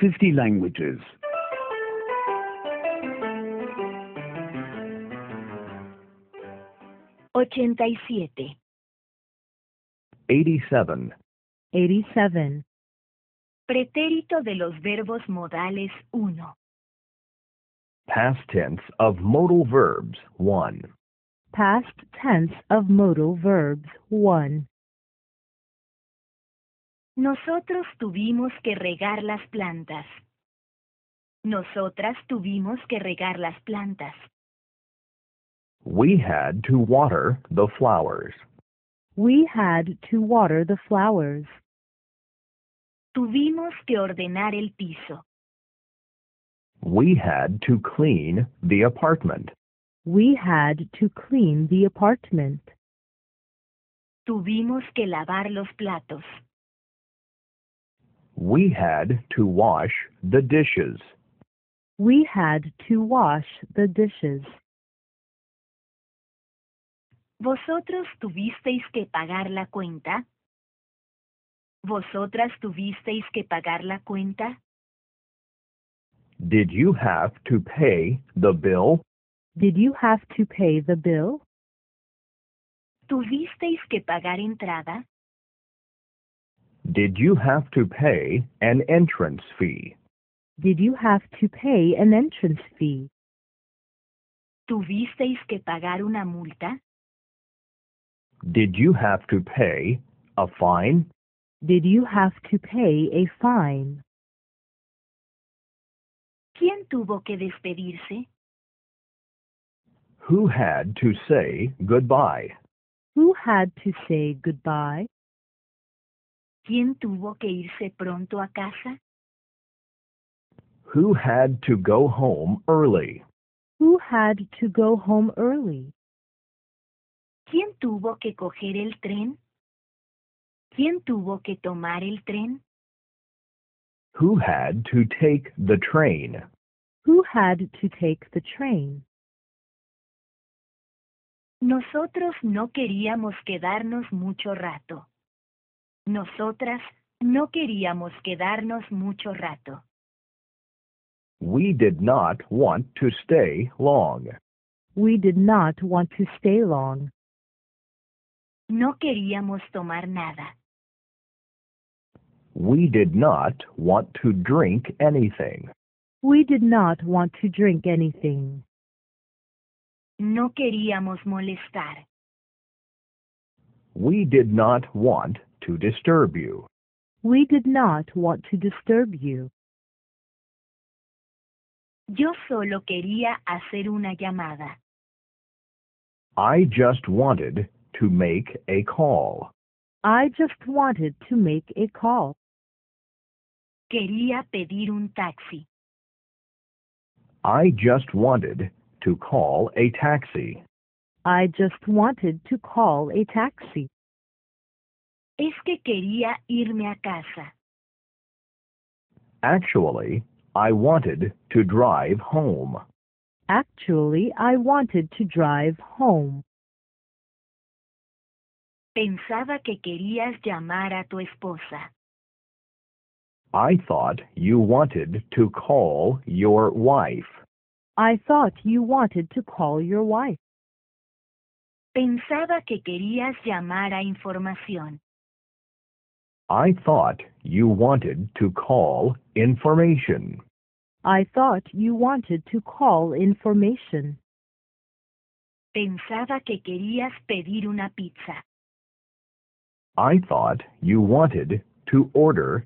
50 languages. Ochenta y siete. 87. 87. Pretérito de los verbos modales uno. Past tense of modal verbs 1. Past tense of modal verbs 1. Nosotros tuvimos que regar las plantas. Nosotras tuvimos que regar las plantas. We had to water the flowers. We had to water the flowers. Tuvimos que ordenar el piso. We had to clean the apartment. We had to clean the apartment. Tuvimos que lavar los platos. We had to wash the dishes. We had to wash the dishes. ¿Vosotros tuvisteis que pagar la cuenta? ¿Vosotras tuvisteis que pagar la cuenta? Did you have to pay the bill? Did you have to pay the bill? ¿Tuvisteis que pagar entrada? Did you have to pay an entrance fee? Did you have to pay an entrance fee? ¿Tuvisteis que pagar una multa? Did you have to pay a fine? Did you have to pay a fine? ¿Quién tuvo que despedirse? Who had to say goodbye? Who had to say goodbye? ¿Quién tuvo que irse pronto a casa? Who had to go home early? home ¿Quién tuvo que coger el tren? ¿Quién tuvo que tomar el tren? Who had to take the train? Who had to take the train? Nosotros no queríamos quedarnos mucho rato. Nosotras no queríamos quedarnos mucho rato. We did not want to stay long. We did not want to stay long. No queríamos tomar nada. We did not want to drink anything. We did not want to drink anything. No queríamos molestar. We did not want to disturb you. We did not want to disturb you. Yo solo quería hacer una llamada. I just wanted to make a call. I just wanted to make a call. Quería pedir un taxi. I just wanted to call a taxi. I just wanted to call a taxi. Es que quería irme a casa. Actually, I wanted to drive home. Actually, I wanted to drive home. Pensaba que querías llamar a tu esposa. I thought you wanted to call your wife. I thought you wanted to call your wife. Pensaba que querías llamar a información. I thought you wanted to call information. I thought you wanted to call information. Pensaba que querías pedir una pizza. I thought you wanted to order